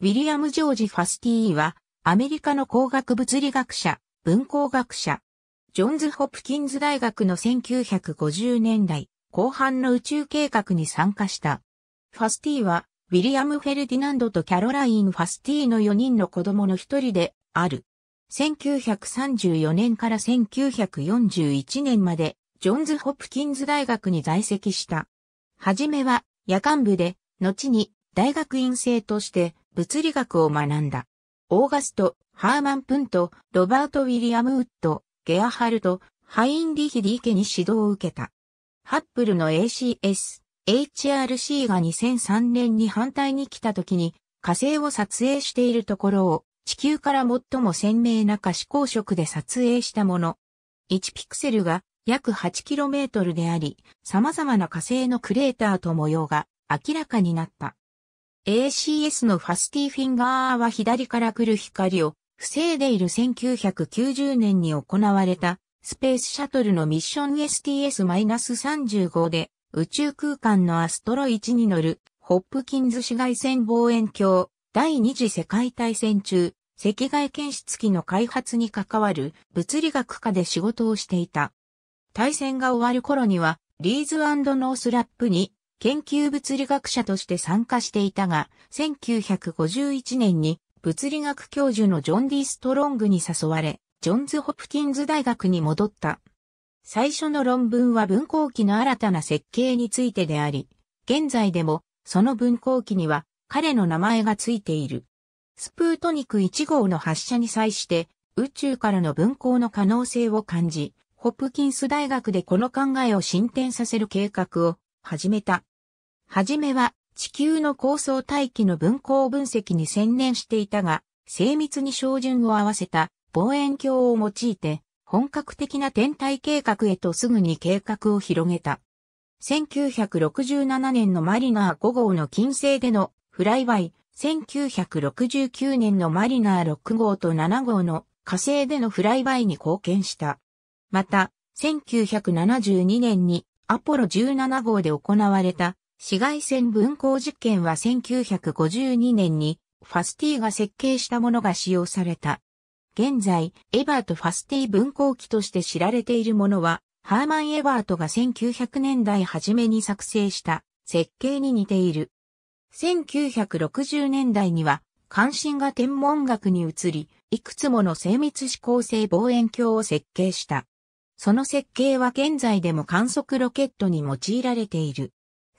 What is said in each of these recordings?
ウィリアム・ジョージ・ファスティーは、アメリカの工学物理学者、文工学者、ジョンズ・ホプキンズ大学の1950年代後半の宇宙計画に参加した。ファスティーは、ウィリアム・フェルディナンドとキャロライン・ファスティーの4人の子供の一人である。1934年から1941年まで、ジョンズ・ホプキンズ大学に在籍した。はじめは、夜間部で、後に、大学院生として、物理学を学んだ。オーガスト、ハーマン・プント、ロバート・ウィリアム・ウッド、ゲアハルト、ハインリヒ・デーケに指導を受けた。ハップルの ACS、HRC が2003年に反対に来た時に火星を撮影しているところを地球から最も鮮明な可視光色で撮影したもの。1ピクセルが約 8km であり、様々な火星のクレーターと模様が明らかになった。ACS のファスティフィンガーは左から来る光を防いでいる1990年に行われたスペースシャトルのミッション STS-35 で宇宙空間のアストロ1に乗るホップキンズ紫外線望遠鏡第二次世界大戦中赤外検出機の開発に関わる物理学科で仕事をしていた。大戦が終わる頃にはリーズノースラップに研究物理学者として参加していたが、1951年に物理学教授のジョン・ディ・ストロングに誘われ、ジョンズ・ホプキンズ大学に戻った。最初の論文は分光器の新たな設計についてであり、現在でもその分光器には彼の名前がついている。スプートニク1号の発射に際して宇宙からの分光の可能性を感じ、ホプキンス大学でこの考えを進展させる計画を始めた。はじめは地球の構想大気の分光分析に専念していたが、精密に照準を合わせた望遠鏡を用いて、本格的な天体計画へとすぐに計画を広げた。1967年のマリナー5号の金星でのフライバイ、1969年のマリナー6号と7号の火星でのフライバイに貢献した。また、1972年にアポロ17号で行われた紫外線分光実験は1952年にファスティが設計したものが使用された。現在、エバート・ファスティ分光機として知られているものは、ハーマン・エバートが1900年代初めに作成した設計に似ている。1960年代には関心が天文学に移り、いくつもの精密指向性望遠鏡を設計した。その設計は現在でも観測ロケットに用いられている。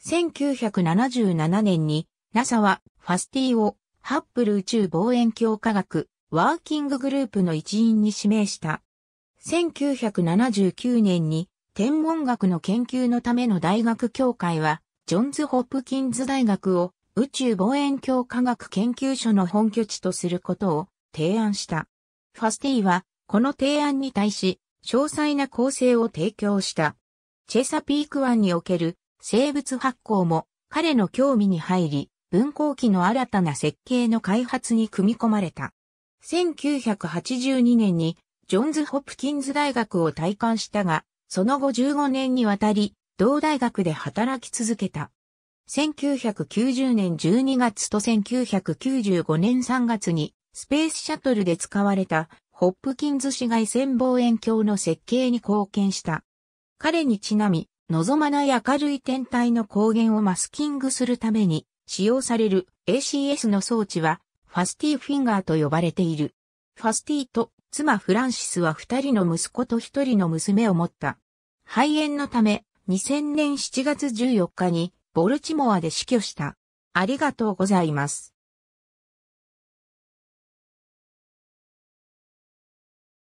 1977年に NASA はファスティをハッブル宇宙望遠鏡科学ワーキンググループの一員に指名した。1979年に天文学の研究のための大学協会はジョンズ・ホップキンズ大学を宇宙望遠鏡科学研究所の本拠地とすることを提案した。ファスティはこの提案に対し詳細な構成を提供した。チェサピーク湾における生物発光も彼の興味に入り、分光機の新たな設計の開発に組み込まれた。1982年にジョンズ・ホプキンズ大学を退官したが、その後15年にわたり、同大学で働き続けた。1990年12月と1995年3月にスペースシャトルで使われたホップキンズ市街線望遠鏡の設計に貢献した。彼にちなみ、望まない明るい天体の光源をマスキングするために使用される ACS の装置はファスティーフィンガーと呼ばれている。ファスティーと妻フランシスは二人の息子と一人の娘を持った。肺炎のため2000年7月14日にボルチモアで死去した。ありがとうございます。